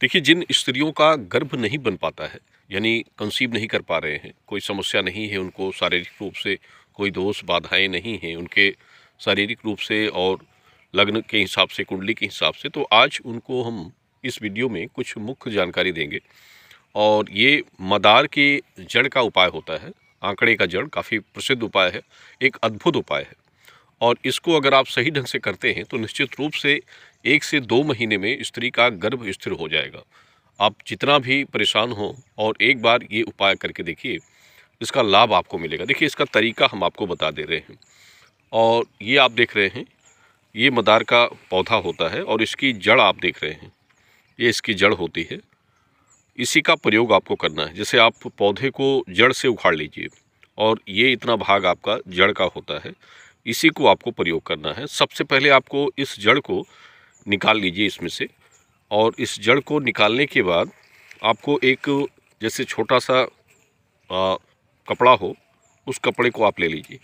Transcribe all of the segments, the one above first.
देखिए जिन स्त्रियों का गर्भ नहीं बन पाता है यानी कंसीव नहीं कर पा रहे हैं कोई समस्या नहीं है उनको शारीरिक रूप से कोई दोष बाधाएं नहीं हैं उनके शारीरिक रूप से और लग्न के हिसाब से कुंडली के हिसाब से तो आज उनको हम इस वीडियो में कुछ मुख्य जानकारी देंगे और ये मदार के जड़ का उपाय होता है आंकड़े का जड़ काफ़ी प्रसिद्ध उपाय है एक अद्भुत उपाय है और इसको अगर आप सही ढंग से करते हैं तो निश्चित रूप से एक से दो महीने में स्त्री का गर्भ स्थिर हो जाएगा आप जितना भी परेशान हो और एक बार ये उपाय करके देखिए इसका लाभ आपको मिलेगा देखिए इसका तरीका हम आपको बता दे रहे हैं और ये आप देख रहे हैं ये मदार का पौधा होता है और इसकी जड़ आप देख रहे हैं ये इसकी जड़ होती है इसी का प्रयोग आपको करना है जैसे आप पौधे को जड़ से उखाड़ लीजिए और ये इतना भाग आपका जड़ का होता है इसी को आपको प्रयोग करना है सबसे पहले आपको इस जड़ को निकाल लीजिए इसमें से और इस जड़ को निकालने के बाद आपको एक जैसे छोटा सा आ, कपड़ा हो उस कपड़े को आप ले लीजिए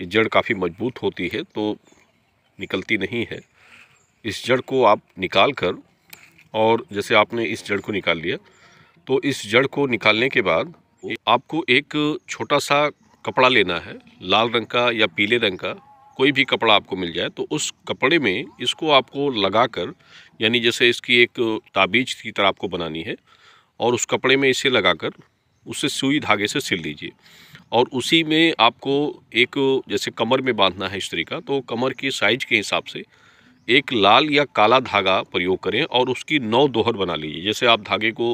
ये जड़ काफ़ी मजबूत होती है तो निकलती नहीं है इस जड़ को आप निकाल कर और जैसे आपने इस जड़ को निकाल लिया तो इस जड़ को निकालने के बाद आपको एक छोटा सा कपड़ा लेना है लाल रंग का या पीले रंग का कोई भी कपड़ा आपको मिल जाए तो उस कपड़े में इसको आपको लगाकर यानी जैसे इसकी एक ताबीज की तरह आपको बनानी है और उस कपड़े में इसे लगाकर उसे सुई धागे से सिल दीजिए और उसी में आपको एक जैसे कमर में बांधना है स्त्री का तो कमर की साइज के हिसाब से एक लाल या काला धागा प्रयोग करें और उसकी नौ दोहर बना लीजिए जैसे आप धागे को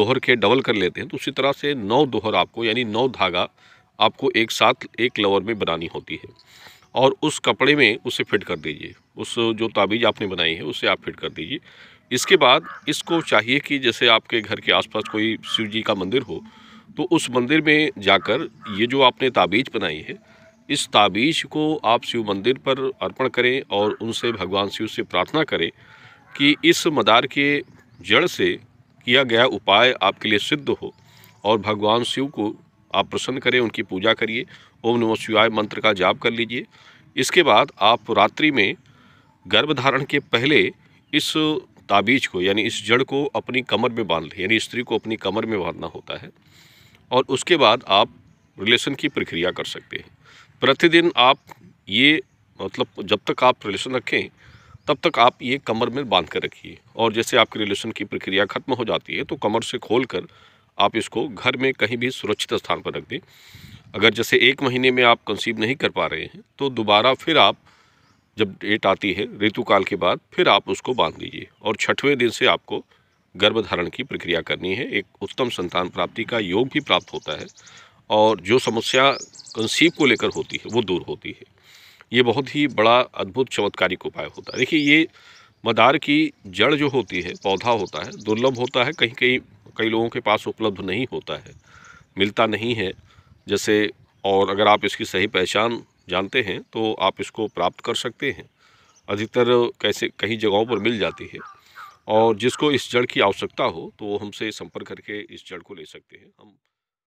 दोहर के डबल कर लेते हैं तो उसी तरह से नौ दोहर आपको यानी नौ धागा आपको एक साथ एक लवर में बनानी होती है और उस कपड़े में उसे फिट कर दीजिए उस जो ताबीज़ आपने बनाई है उसे आप फिट कर दीजिए इसके बाद इसको चाहिए कि जैसे आपके घर के आसपास कोई शिव जी का मंदिर हो तो उस मंदिर में जाकर ये जो आपने ताबीज बनाई है इस ताबीज को आप शिव मंदिर पर अर्पण करें और उनसे भगवान शिव से प्रार्थना करें कि इस मदार के जड़ से किया गया उपाय आपके लिए सिद्ध हो और भगवान शिव को आप प्रसन्न करें उनकी पूजा करिए ओम नमो शिवाय मंत्र का जाप कर लीजिए इसके बाद आप रात्रि में गर्भधारण के पहले इस ताबीज को यानी इस जड़ को अपनी कमर में बांध लें यानी स्त्री को अपनी कमर में बांधना होता है और उसके बाद आप रिलेशन की प्रक्रिया कर सकते हैं प्रतिदिन आप ये मतलब जब तक आप रिलेशन रखें तब तक आप ये कमर में बांध कर रखिए और जैसे आपकी रिलेशन की प्रक्रिया खत्म हो जाती है तो कमर से खोल कर आप इसको घर में कहीं भी सुरक्षित स्थान पर रख दें अगर जैसे एक महीने में आप कंसीव नहीं कर पा रहे हैं तो दोबारा फिर आप जब डेट आती है ऋतुकाल के बाद फिर आप उसको बांध दीजिए और छठवें दिन से आपको गर्भधारण की प्रक्रिया करनी है एक उत्तम संतान प्राप्ति का योग भी प्राप्त होता है और जो समस्या कंसीव को लेकर होती है वो दूर होती है ये बहुत ही बड़ा अद्भुत चमत्कारिक उपाय होता है देखिए ये मदार की जड़ जो होती है पौधा होता है दुर्लभ होता है कहीं कहीं कई लोगों के पास उपलब्ध नहीं होता है मिलता नहीं है जैसे और अगर आप इसकी सही पहचान जानते हैं तो आप इसको प्राप्त कर सकते हैं अधिकतर कैसे कई जगहों पर मिल जाती है और जिसको इस जड़ की आवश्यकता हो तो वो हमसे संपर्क करके इस जड़ को ले सकते हैं हम